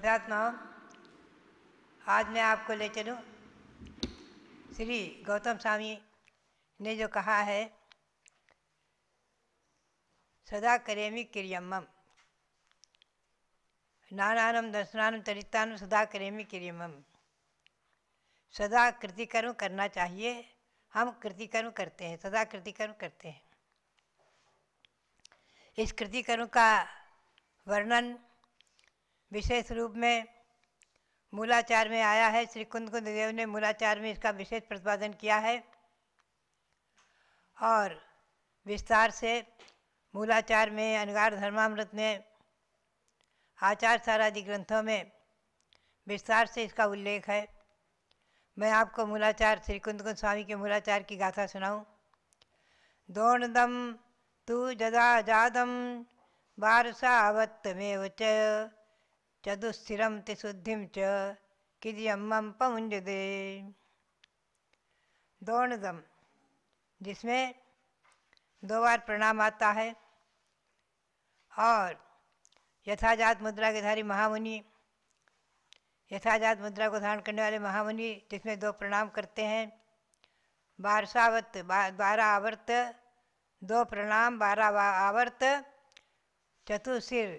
घबराहट आज मैं आपको ले चलू श्री गौतम स्वामी ने जो कहा है सदा करेमी क्रियम नानानम दर्शनानम चरितानम सदा करेमी क्रियम सदा कृतिकर्म करना चाहिए हम कृतिकर्म करते हैं सदा कृतिकर्म करते हैं इस कृतिकर्म का वर्णन विशेष रूप में मूलाचार में आया है श्री कुंद कुंद देव ने मूलाचार में इसका विशेष प्रतिपादन किया है और विस्तार से मूलाचार में अनगार धर्मामृत में आचार सार आदि ग्रंथों में विस्तार से इसका उल्लेख है मैं आपको मूलाचार श्री कुंद कुंद स्वामी के मूलाचार की गाथा सुनाऊं दम तू जदा जादम में च चतुस्थिरं ते शुद्धिं च किदियमं दम जिसमें दो बार प्रणाम आता है और यथाजात मुद्रा के धारी महामुनि यथाजात मुद्रा को धारण करने वाले महामुनि जिसमें दो प्रणाम करते हैं बारसावत बारह आवर्त दो प्रणाम बारह आवर्त चतुर्सिर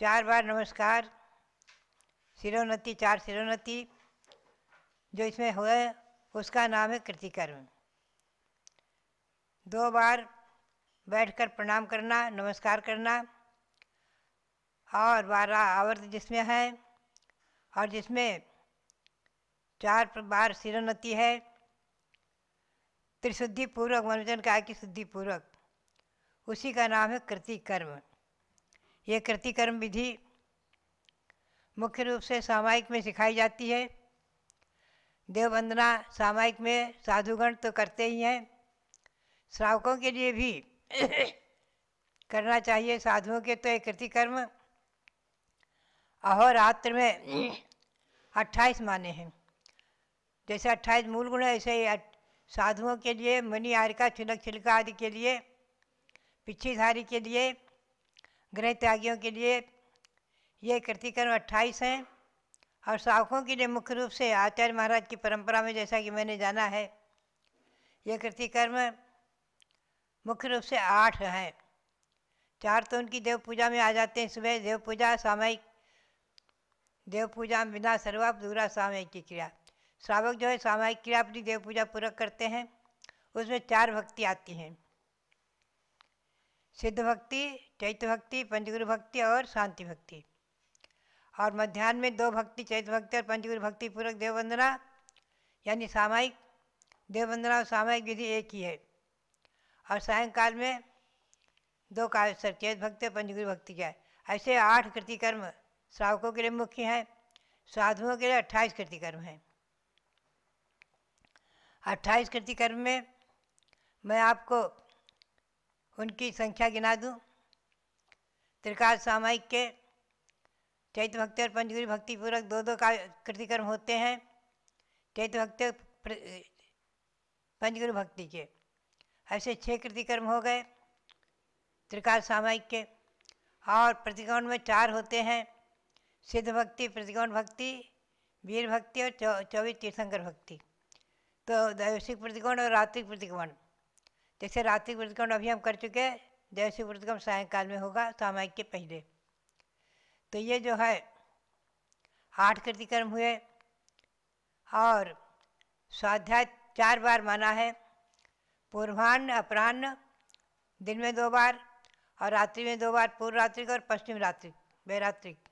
चार बार नमस्कार शिरोन्नति चार शिरोन्नति जो इसमें हुए उसका नाम है कृतिकर्म दो बार बैठकर प्रणाम करना नमस्कार करना और बारह आवर्त जिसमें है और जिसमें चार बार शिरोन्नति है त्रिशुद्धि पूर्वक मनोजन काय की शुद्धि पूर्वक उसी का नाम है कृतिकर्म यह कृतिकर्म विधि मुख्य रूप से सामायिक में सिखाई जाती है देववंदना सामायिक में साधुगण तो करते ही हैं श्रावकों के लिए भी करना चाहिए साधुओं के तो ये कृतिकर्म अहोरात्र में अट्ठाईस माने हैं जैसे अट्ठाईस मूल गुण है ऐसे साधुओं के लिए मनी आरिका छिलक छिलका आदि के लिए पिछीधारी के लिए ग्रह त्यागियों के लिए ये कृतिकर्म अट्ठाईस हैं और सावकों के लिए मुख्य रूप से आचार्य महाराज की परंपरा में जैसा कि मैंने जाना है ये कृतिकर्म मुख्य रूप से आठ हैं चार तो उनकी देव पूजा में आ जाते हैं सुबह देव पूजा सामयिक देव पूजा बिना सर्वाप दूरा सामयिक की क्रिया श्रावक जो है सामयिक क्रिया अपनी देव पूजा पूरक करते हैं उसमें चार भक्ति आती हैं सिद्ध भक्ति चैत्य भक्ति पंचगुरु भक्ति और शांति भक्ति और मध्यान्ह में दो भक्ति चैत्य भक्ति और पंचगुरु भक्ति पूर्वक देववंदना यानी सामायिक देववंदना और सामायिक विधि एक ही है और सायंकाल में दो काव्यस्तर चैत भक्ति और पंचगुरु भक्ति का है ऐसे आठ कृतिकर्म श्रावकों के लिए मुख्य हैं साधुओं के लिए अट्ठाईस कृतिकर्म हैं अट्ठाईस कृतिकर्म में मैं आपको उनकी संख्या गिना दूं त्रिकाल सामायिक के चैत भक्ति और पंचगुरी भक्तिपूर्वक दो दो का कृतिक्रम होते हैं चैत भक्ति पंचगुरु भक्ति के ऐसे छः कृतिक्रम हो गए त्रिकाल सामायिक के और प्रतिकोण में चार होते हैं सिद्ध भक्ति प्रतिकोण भक्ति वीर भक्ति और चौबीस तीर्थंकर भक्ति तो दैवसिक प्रतिकोण और रात्रिक प्रतिकोण जैसे रात्रिक वृद्धगम अभी हम कर चुके हैं जैसे वृद्धगम सायंकाल में होगा सामायिक तो के पहले तो ये जो है आठ कृतिकर्म हुए और स्वाध्याय चार बार माना है पूर्वान्न अपराह्न दिन में दो बार और रात्रि में दो बार पूर्व रात्रिक और पश्चिम रात्रि वैरात्रिक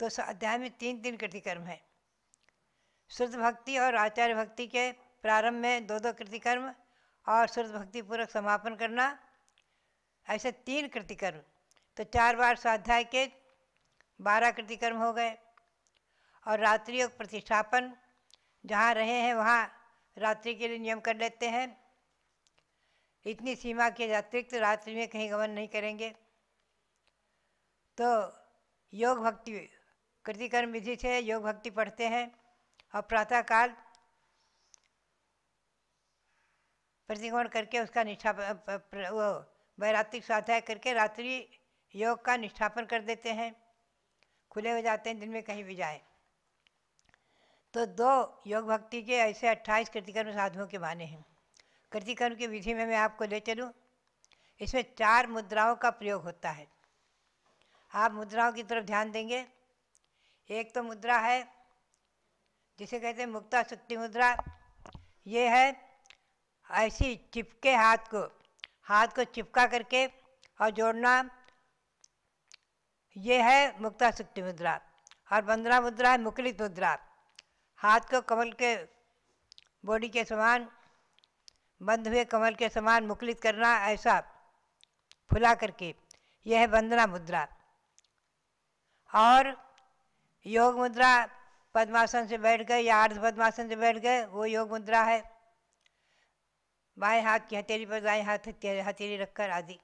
तो स्वाध्याय में तीन तीन कृतिकर्म है शुद्ध भक्ति और आचार्य भक्ति के प्रारंभ में दो दो कृतिकर्म और सूर्य भक्ति पूर्वक समापन करना ऐसे तीन कृतिकर्म तो चार बार स्वाध्याय के बारह कृतिकर्म हो गए और रात्रि योग प्रतिष्ठापन जहाँ रहे हैं वहाँ रात्रि के लिए नियम कर लेते हैं इतनी सीमा के अतिरिक्त तो रात्रि में कहीं गमन नहीं करेंगे तो योग भक्ति कृतिकर्म विधि से योग भक्ति पढ़ते हैं और प्रातःकाल प्रतिकोण करके उसका निष्ठा वो वैरात्रिक स्वाध्याय करके रात्रि योग का निष्ठापन कर देते हैं खुले हो जाते हैं दिन में कहीं भी जाए तो दो योग भक्ति के ऐसे 28 कृतिकर्म साधुओं के माने हैं कृतिकर्म की विधि में मैं आपको ले चलूँ इसमें चार मुद्राओं का प्रयोग होता है आप मुद्राओं की तरफ ध्यान देंगे एक तो मुद्रा है जिसे कहते हैं मुक्ता शक्ति मुद्रा ये है ऐसी चिपके हाथ को हाथ को चिपका करके और जोड़ना ये है मुक्ता शक्ति मुद्रा और वंदना मुद्रा है मुकलित मुद्रा हाथ को कमल के बॉडी के समान बंद हुए कमल के समान मुकलित करना ऐसा फुला करके यह है वंदना मुद्रा और योग मुद्रा पद्मासन से बैठ गए या अर्ध पद्मासन से बैठ गए वो योग मुद्रा है बाएं हाथ की हथेली पर दाएं हाथ हथेली रखकर आदि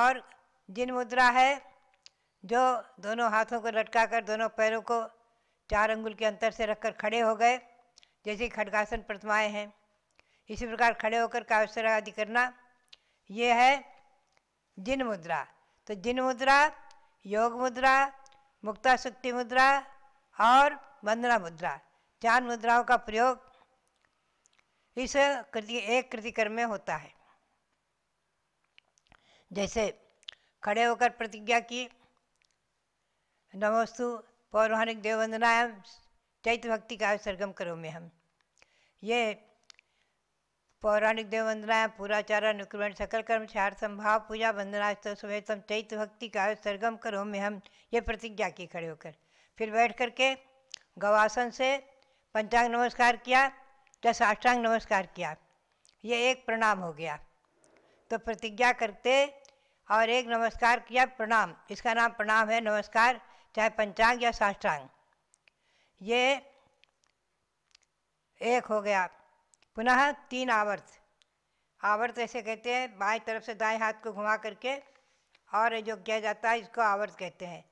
और जिन मुद्रा है जो दोनों हाथों को लटकाकर दोनों पैरों को चार अंगुल के अंतर से रखकर खड़े हो गए जैसे खडगासन प्रतिमाएँ हैं इसी प्रकार खड़े होकर काव्यसर आदि करना ये है जिन मुद्रा तो जिन मुद्रा योग मुद्रा मुक्ता शक्ति मुद्रा और वंदना मुद्रा चार मुद्राओं का प्रयोग इस कृति एक कृतिकर्म में होता है जैसे खड़े होकर प्रतिज्ञा की नमोस्तु पौराणिक देववंदना चैत भक्ति का सरगम करो में हम ये पौराणिक देव वंदनाएं पूराचार अनुक्रमण सकल कर्म चार संभाव पूजा वंदना सुमेतम चैत्य भक्ति का सरगम करो में हम ये प्रतिज्ञा की खड़े होकर फिर बैठ करके गवासन से पंचांग नमस्कार किया या साष्टांग नमस्कार किया ये एक प्रणाम हो गया तो प्रतिज्ञा करते और एक नमस्कार किया प्रणाम इसका नाम प्रणाम है नमस्कार चाहे पंचांग या साष्टांग ये एक हो गया पुनः तीन आवर्त आवर्त ऐसे कहते हैं बाएं तरफ से दाएं हाथ को घुमा करके और जो किया जाता है इसको आवर्त कहते हैं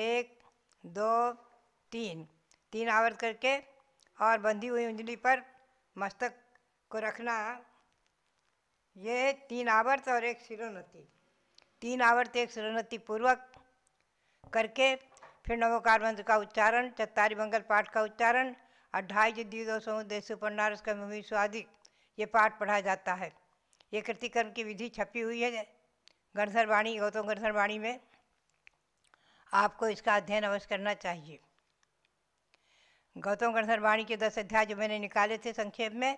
एक दो तीन तीन आवर्त करके और बंधी हुई उंजली पर मस्तक को रखना ये तीन आवर्त और एक शिरोन्नति तीन आवर्त एक शिरोन्नति पूर्वक करके फिर नवोकार मंत्र का उच्चारण चत्तारी मंगल पाठ का उच्चारण और ढाई जिद्दी दोषों देश सुपर्णारस का मुमीसु स्वादि ये पाठ पढ़ा जाता है ये कृतिकर्म की विधि छपी हुई है गणधर वाणी गौतम गणधर वाणी में आपको इसका अध्ययन अवश्य करना चाहिए गौतम गणधर वाणी के दस अध्याय जो मैंने निकाले थे संक्षेप में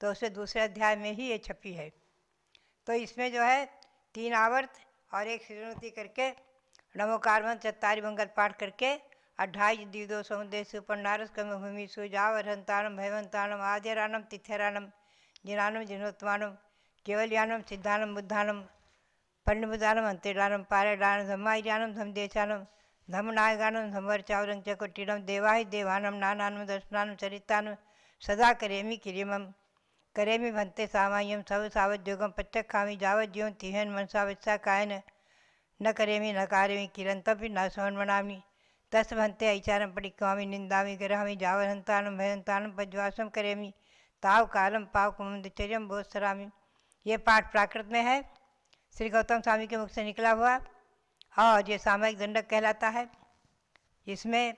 तो उसे दूसरे अध्याय में ही ये छपी है तो इसमें जो है तीन आवर्त और एक श्रीणति करके नमोकारवन चत्तारी मंगल पाठ करके अढ़ाई दीदो सुपर नारस कम भूमि सुजाव अरहंतानम भयवंतानम आद्यरानम तिथेरानम जिनानम जिनोत्मानम केवलयानम सिद्धानम बुद्धानम पंडिमुदानम अंतरिडानम पारेडानम धम्माइडानम धमदेशानम नायगान धमर चावर कुटीरं देवाय देवानं नानानं दर्शनानं चरितान सदा करेमी किरिमं करेमी भन्ते सामायं सव खामी जावत जावज्जीवं तिहन मनसा वत्सा कायन न करेमी न किरण तभी न तस भंते ऐचारम पटिकवामी निंदा ग्रहमी जावर हंतान भयंतान पज्वासम करेमी ताव कालम पाव चरम बोध सरामी ये पाठ प्राकृत में है श्री गौतम स्वामी के मुख से निकला हुआ हाँ ये सामयिक दंडक कहलाता है इसमें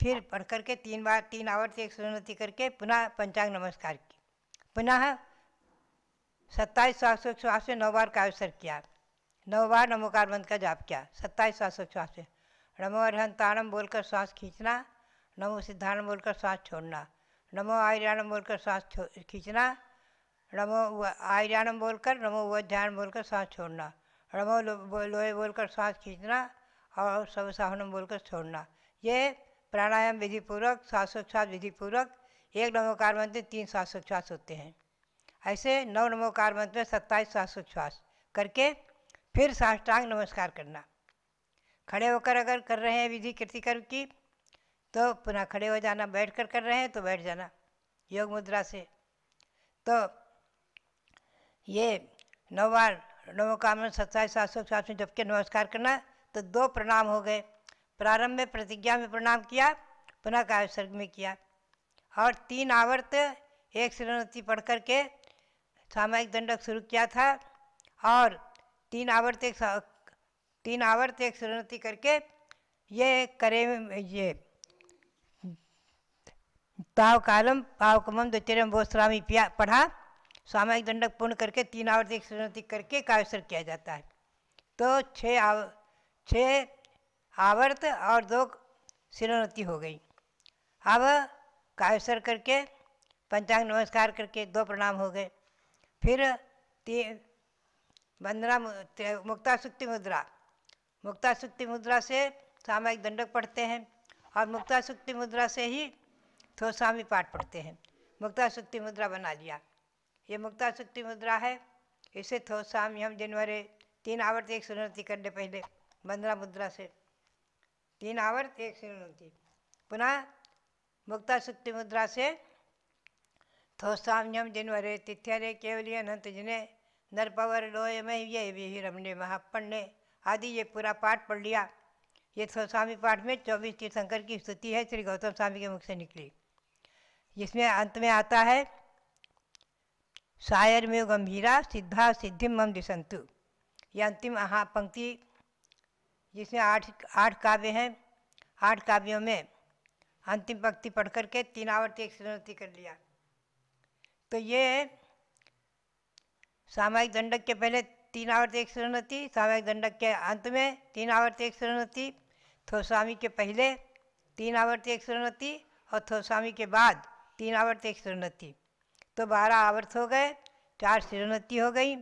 फिर पढ़ करके तीन बार तीन आवर से एक सुनती करके पुनः पंचांग नमस्कार की पुनः सत्ताईस श्वास श्वास में नौ बार का अवसर किया नौ बार नमोकार बंद का जाप किया सत्ताईस श्वास श्वास में नमो अरहंतारम बोलकर श्वास खींचना नमो सिद्धारण बोलकर श्वास छोड़ना नमो आयरानम बोलकर श्वास खींचना नमो आयरानम बोलकर नमो वध्यान बोलकर श्वास छोड़ना हड़बो लोहे बोलकर श्वास खींचना और सब साहनम बोलकर छोड़ना ये प्राणायाम विधिपूर्वक श्वासोच्छ्वास विधिपूर्वक एक नमोकार मंत्र तीन श्वासोच्छ्वास होते हैं ऐसे नौ नमोकार मंत्र में सत्ताईस श्वासोच्छ्वास करके फिर साष्टांग नमस्कार करना खड़े होकर अगर कर रहे हैं विधि कर्म की तो पुनः खड़े हो जाना बैठ कर कर रहे हैं तो बैठ जाना योग मुद्रा से तो ये नौ बार नवो कामन सत्ताईस सात सौ छियासी जब के नमस्कार करना तो दो प्रणाम हो गए प्रारंभ में प्रतिज्ञा में प्रणाम किया पुनः काव्य सर्ग में किया और तीन आवर्त एक श्रीनती पढ़ करके सामायिक दंडक शुरू किया था और तीन आवर्त एक तीन आवर्त एक श्रीनती करके ये करे ये पाव कालम पाव कमम दो तेरम पिया पढ़ा सामायिक दंडक पूर्ण करके तीन एक श्रेणति करके काव्यसर किया जाता है तो छः आव छः आवर्त और दो श्रेणति हो गई अब काव्यसर करके पंचांग नमस्कार करके दो प्रणाम हो गए फिर तीन वंदना मुक्ता शुक्ति मुद्रा मुक्ता शुक्ति मुद्रा से सामायिक दंडक पढ़ते हैं और मुक्ता शुक्ति मुद्रा से ही तो स्वामी पाठ पढ़ते हैं मुक्ता शुक्ति मुद्रा बना लिया ये मुक्ता शक्ति मुद्रा है इसे थोसामी हम जिनवरे तीन आवर्त एक कर करने पहले बंद्रा मुद्रा से तीन आवर्त एक श्रीनती पुनः मुक्ता शक्ति मुद्रा से थोसाम्यम जिनवरे तिथ्यरे केवली अनंत जिने नरपवर लोय में ये भी रमने महापण्य आदि ये पूरा पाठ पढ़ लिया ये स्वामी पाठ में चौबीस तीर्थंकर की स्तुति है श्री गौतम स्वामी के मुख से निकली जिसमें अंत में आता है में गंभीरा सिद्धा सिद्धि मम दिशंतु यह अंतिम हाँ पंक्ति जिसमें आठ आठ काव्य हैं आठ काव्यों में अंतिम पंक्ति पढ़ करके तीन आवर्ती एक श्रेणवती कर लिया तो ये सामायिक दंडक के पहले तीन आवर्ती एक श्रेणवती सामायिक दंडक के अंत में तीन आवर्ती एक श्रेणवती थोस्वामी के पहले तीन आवर्ती एक श्रेणवती और थोस्वामी के बाद तीन आवर्ती एक श्रेणवती तो बारह आवर्त हो गए चार सिरोन्नति हो गई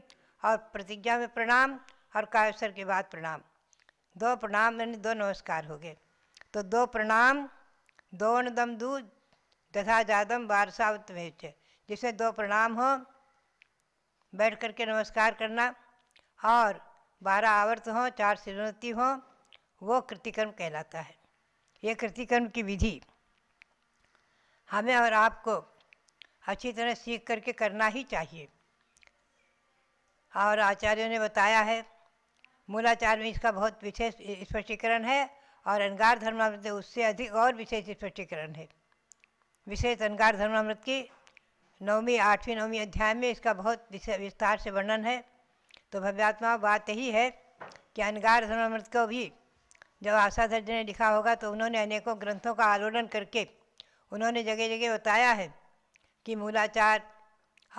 और प्रतिज्ञा में प्रणाम और कायसर के बाद प्रणाम दो प्रणाम यानी दो नमस्कार हो गए तो दो प्रणाम दो दम दूध तथा जादम बारसावत में जिसमें दो प्रणाम हो बैठ करके नमस्कार करना और बारह आवर्त हो चार सिरोन्नति हो वो कृतिकर्म कहलाता है ये कृतिकर्म की विधि हमें और आपको अच्छी तरह सीख करके करना ही चाहिए और आचार्यों ने बताया है मूलाचार में इसका बहुत विशेष स्पष्टीकरण है और अनगार धर्मामृत उससे अधिक और विशेष स्पष्टीकरण है विशेष अनगार धर्मामृत की नौवीं आठवीं नौवीं अध्याय में इसका बहुत विस्तार से वर्णन है तो भव्यात्मा बात यही है कि अनगार धर्मामृत को भी जब आशाधर्ज ने लिखा होगा तो उन्होंने अनेकों ग्रंथों का आलोडन करके उन्होंने जगह जगह बताया है की मूलाचार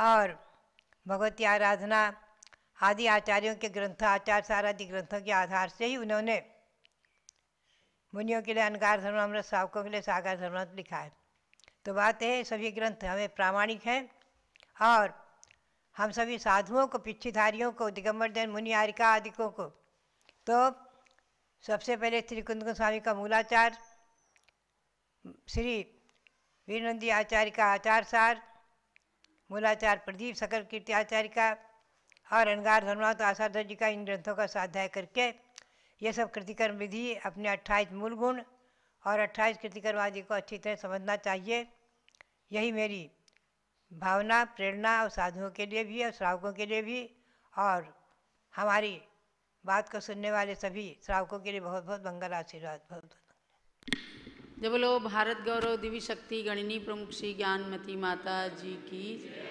और भगवती आराधना आदि आचार्यों के ग्रंथ आचार सार आदि ग्रंथों के आधार से ही उन्होंने मुनियों के लिए अनगार धर्म अमृत सावकों के लिए सागर धर्म लिखा है तो बात है सभी ग्रंथ हमें प्रामाणिक हैं और हम सभी साधुओं को पिछीधारियों को दिगंबर जैन मुनि आरिका आदिकों को तो सबसे पहले श्री कुंद स्वामी का मूलाचार श्री वीरनंदी आचार्य का आचार सार मूलाचार प्रदीप सकल कीर्ति आचार्य का और अनगार धर्मांत आचार्य जी का इन ग्रंथों का स्वाध्याय करके ये सब कृतिकर्म विधि अपने अट्ठाईस मूल गुण और अट्ठाईस कृतिकर्म आदि को अच्छी तरह समझना चाहिए यही मेरी भावना प्रेरणा और साधुओं के लिए भी और श्रावकों के लिए भी और हमारी बात को सुनने वाले सभी श्रावकों के लिए बहुत बहुत मंगल आशीर्वाद बहुत बहुत जब बोलो भारत गौरव दिव्य शक्ति गणनी प्रमुख श्री ज्ञानमती माता जी की